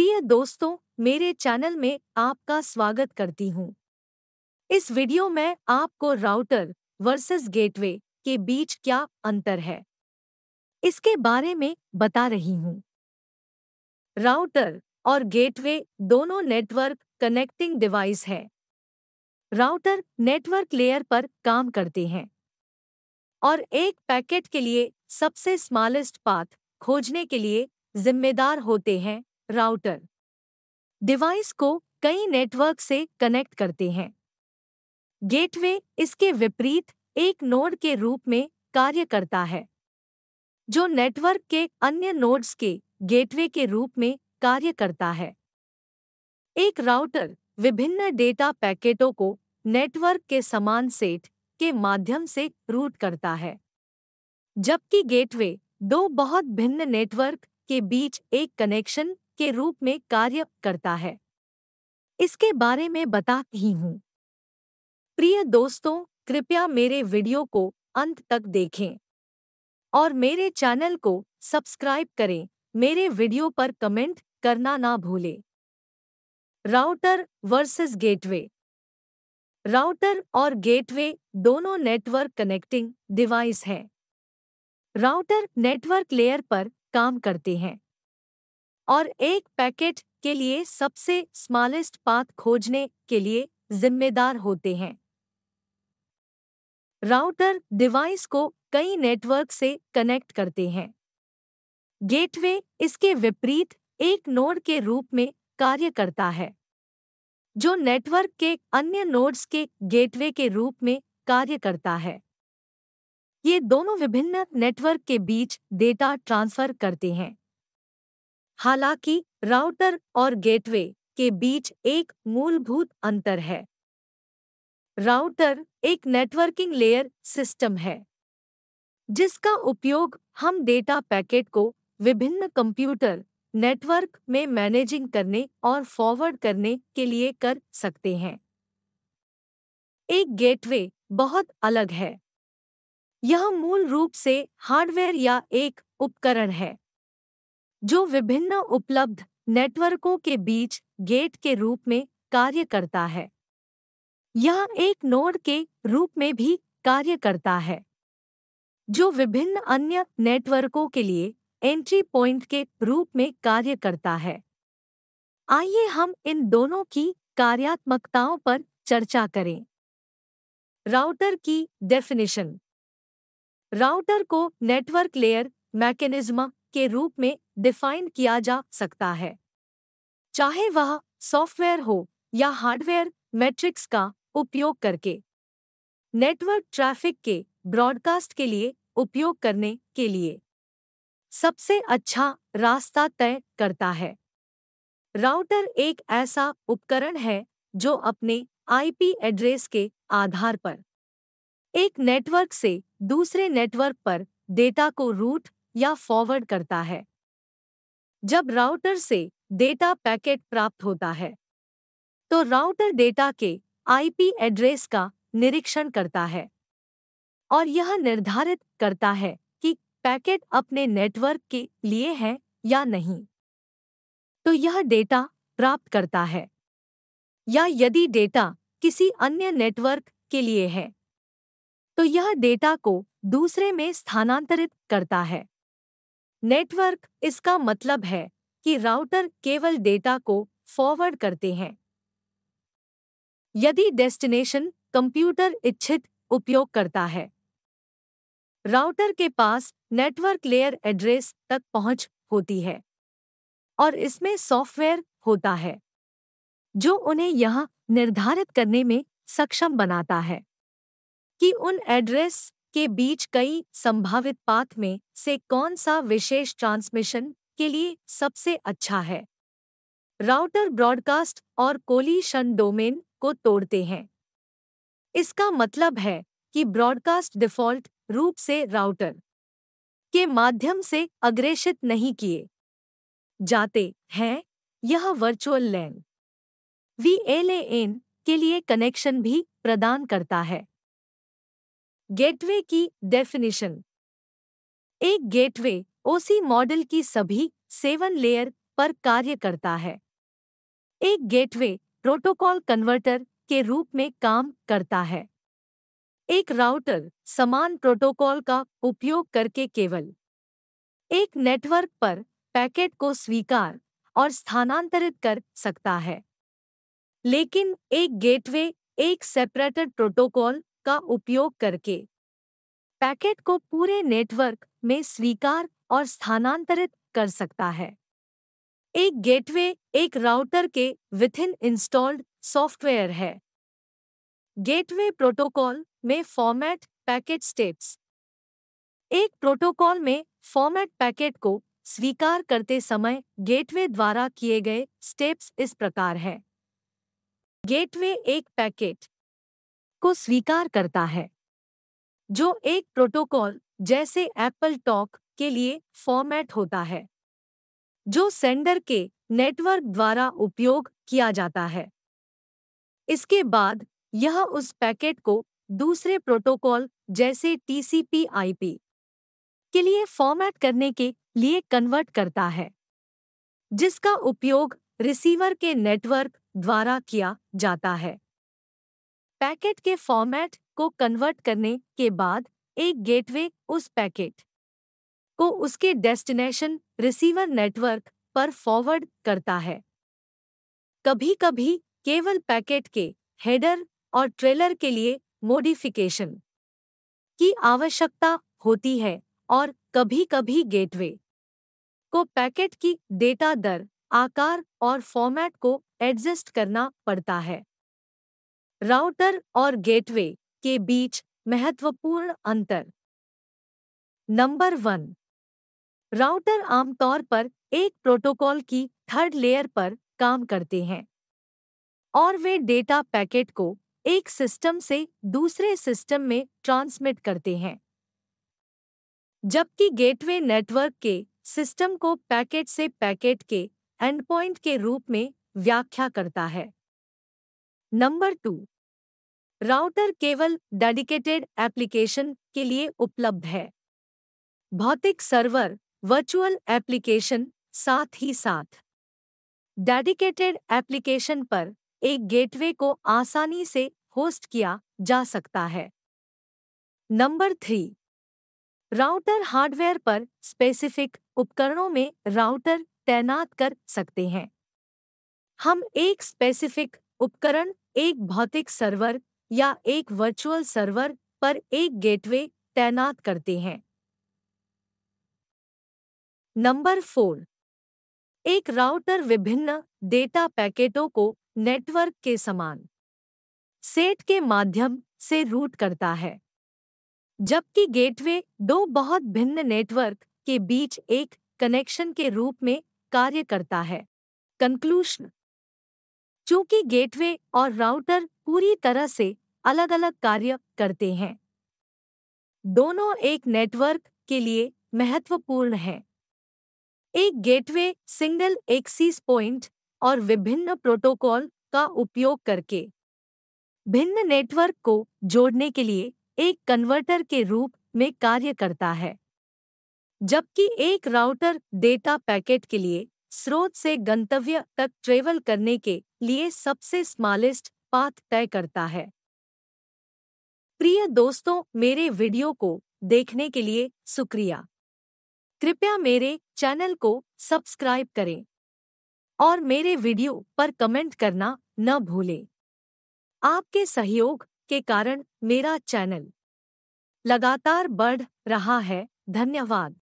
प्रिय दोस्तों मेरे चैनल में आपका स्वागत करती हूँ इस वीडियो में आपको राउटर वर्सेस गेटवे के बीच क्या अंतर है इसके बारे में बता रही हूँ राउटर और गेटवे दोनों नेटवर्क कनेक्टिंग डिवाइस है राउटर नेटवर्क लेयर पर काम करते हैं और एक पैकेट के लिए सबसे स्मॉलेस्ट पाथ खोजने के लिए जिम्मेदार होते हैं राउटर डिवाइस को कई नेटवर्क से कनेक्ट करते हैं गेटवे इसके विपरीत एक नोड के रूप में कार्य करता है जो नेटवर्क के अन्य नोड्स के गेटवे के रूप में कार्य करता है एक राउटर विभिन्न डेटा पैकेटों को नेटवर्क के समान सेट के माध्यम से रूट करता है जबकि गेटवे दो बहुत भिन्न नेटवर्क के बीच एक कनेक्शन के रूप में कार्य करता है इसके बारे में बता ही हूँ प्रिय दोस्तों कृपया मेरे वीडियो को अंत तक देखें और मेरे चैनल को सब्सक्राइब करें मेरे वीडियो पर कमेंट करना ना भूलें राउटर वर्सेस गेटवे राउटर और गेटवे दोनों नेटवर्क कनेक्टिंग डिवाइस हैं राउटर नेटवर्क लेयर पर काम करते हैं और एक पैकेट के लिए सबसे स्मॉलेस्ट पाथ खोजने के लिए जिम्मेदार होते हैं राउटर डिवाइस को कई नेटवर्क से कनेक्ट करते हैं गेटवे इसके विपरीत एक नोड के रूप में कार्य करता है जो नेटवर्क के अन्य नोड्स के गेटवे के रूप में कार्य करता है ये दोनों विभिन्न नेटवर्क के बीच डेटा ट्रांसफर करते हैं हालांकि राउटर और गेटवे के बीच एक मूलभूत अंतर है राउटर एक नेटवर्किंग लेयर सिस्टम है जिसका उपयोग हम डेटा पैकेट को विभिन्न कंप्यूटर नेटवर्क में मैनेजिंग करने और फॉरवर्ड करने के लिए कर सकते हैं एक गेटवे बहुत अलग है यह मूल रूप से हार्डवेयर या एक उपकरण है जो विभिन्न उपलब्ध नेटवर्कों के बीच गेट के रूप में कार्य करता है यह एक नोड के रूप में भी कार्य करता है जो विभिन्न अन्य नेटवर्कों के लिए एंट्री पॉइंट के रूप में कार्य करता है आइए हम इन दोनों की कार्यात्मकताओं पर चर्चा करें राउटर की डेफिनेशन राउटर को नेटवर्क लेयर मैकेनिज्म के रूप में डिफाइन किया जा सकता है चाहे वह सॉफ्टवेयर हो या हार्डवेयर मैट्रिक्स का उपयोग करके नेटवर्क ट्रैफिक के ब्रॉडकास्ट के लिए उपयोग करने के लिए सबसे अच्छा रास्ता तय करता है राउटर एक ऐसा उपकरण है जो अपने आईपी एड्रेस के आधार पर एक नेटवर्क से दूसरे नेटवर्क पर डेटा को रूट या फॉरवर्ड करता है जब राउटर से डेटा पैकेट प्राप्त होता है तो राउटर डेटा के आईपी एड्रेस का निरीक्षण करता है और यह निर्धारित करता है कि पैकेट अपने नेटवर्क के लिए है या नहीं तो यह डेटा प्राप्त करता है या यदि डेटा किसी अन्य नेटवर्क के लिए है तो यह डेटा को दूसरे में स्थानांतरित करता है नेटवर्क इसका मतलब है कि राउटर केवल डेटा को फॉरवर्ड करते हैं यदि डेस्टिनेशन कंप्यूटर इच्छित उपयोग करता है राउटर के पास नेटवर्क लेयर एड्रेस तक पहुंच होती है और इसमें सॉफ्टवेयर होता है जो उन्हें यह निर्धारित करने में सक्षम बनाता है कि उन एड्रेस के बीच कई संभावित पाथ में से कौन सा विशेष ट्रांसमिशन के लिए सबसे अच्छा है राउटर ब्रॉडकास्ट और कोलिशन डोमेन को तोड़ते हैं इसका मतलब है कि ब्रॉडकास्ट डिफ़ॉल्ट रूप से राउटर के माध्यम से अग्रेषित नहीं किए जाते हैं यह वर्चुअल लैन वी एल के लिए कनेक्शन भी प्रदान करता है गेटवे की डेफिनेशन एक गेटवे ओसी मॉडल की सभी सेवन लेयर पर कार्य करता है एक गेटवे प्रोटोकॉल कन्वर्टर के रूप में काम करता है एक राउटर समान प्रोटोकॉल का उपयोग करके केवल एक नेटवर्क पर पैकेट को स्वीकार और स्थानांतरित कर सकता है लेकिन एक गेटवे एक सेपरेटेड प्रोटोकॉल का उपयोग करके पैकेट को पूरे नेटवर्क में स्वीकार और स्थानांतरित कर सकता है एक गेटवे एक राउटर के विथिन इंस्टॉल्ड सॉफ्टवेयर है गेटवे प्रोटोकॉल में फॉर्मेट पैकेट स्टेप्स एक प्रोटोकॉल में फॉर्मेट पैकेट को स्वीकार करते समय गेटवे द्वारा किए गए स्टेप्स इस प्रकार है गेटवे एक पैकेट को स्वीकार करता है जो एक प्रोटोकॉल जैसे एप्पल टॉक के लिए फॉर्मेट होता है जो सेंडर के नेटवर्क द्वारा उपयोग किया जाता है इसके बाद यह उस पैकेट को दूसरे प्रोटोकॉल जैसे टीसीपी के लिए फॉर्मेट करने के लिए कन्वर्ट करता है जिसका उपयोग रिसीवर के नेटवर्क द्वारा किया जाता है पैकेट के फॉर्मेट को कन्वर्ट करने के बाद एक गेटवे उस पैकेट को उसके डेस्टिनेशन रिसीवर नेटवर्क पर फॉरवर्ड करता है कभी कभी केवल पैकेट के हेडर और ट्रेलर के लिए मोडिफिकेशन की आवश्यकता होती है और कभी कभी गेटवे को पैकेट की डेटा दर आकार और फॉर्मेट को एडजस्ट करना पड़ता है राउटर और गेटवे के बीच महत्वपूर्ण अंतर नंबर वन राउटर आमतौर पर एक प्रोटोकॉल की थर्ड लेयर पर काम करते हैं और वे डेटा पैकेट को एक सिस्टम से दूसरे सिस्टम में ट्रांसमिट करते हैं जबकि गेटवे नेटवर्क के सिस्टम को पैकेट से पैकेट के एंडपॉइंट के रूप में व्याख्या करता है नंबर टू राउटर केवल डेडिकेटेड एप्लीकेशन के लिए उपलब्ध है भौतिक सर्वर वर्चुअल एप्लीकेशन साथ ही साथ डेडिकेटेड एप्लीकेशन पर एक गेटवे को आसानी से होस्ट किया जा सकता है नंबर थ्री राउटर हार्डवेयर पर स्पेसिफिक उपकरणों में राउटर तैनात कर सकते हैं हम एक स्पेसिफिक उपकरण एक भौतिक सर्वर या एक वर्चुअल सर्वर पर एक गेटवे तैनात करते हैं नंबर फोर एक राउटर विभिन्न डेटा पैकेटों को नेटवर्क के समान सेट के माध्यम से रूट करता है जबकि गेटवे दो बहुत भिन्न नेटवर्क के बीच एक कनेक्शन के रूप में कार्य करता है कंक्लूशन चूंकि गेटवे और राउटर पूरी तरह से अलग अलग कार्य करते हैं दोनों एक नेटवर्क के लिए महत्वपूर्ण हैं एक गेटवे सिंगल एक्सीस पॉइंट और विभिन्न प्रोटोकॉल का उपयोग करके भिन्न नेटवर्क को जोड़ने के लिए एक कन्वर्टर के रूप में कार्य करता है जबकि एक राउटर डेटा पैकेट के लिए स्रोत से गंतव्य तक ट्रेवल करने के लिए सबसे स्मॉलेस्ट पाथ तय करता है प्रिय दोस्तों मेरे वीडियो को देखने के लिए शुक्रिया कृपया मेरे चैनल को सब्सक्राइब करें और मेरे वीडियो पर कमेंट करना न भूलें आपके सहयोग के कारण मेरा चैनल लगातार बढ़ रहा है धन्यवाद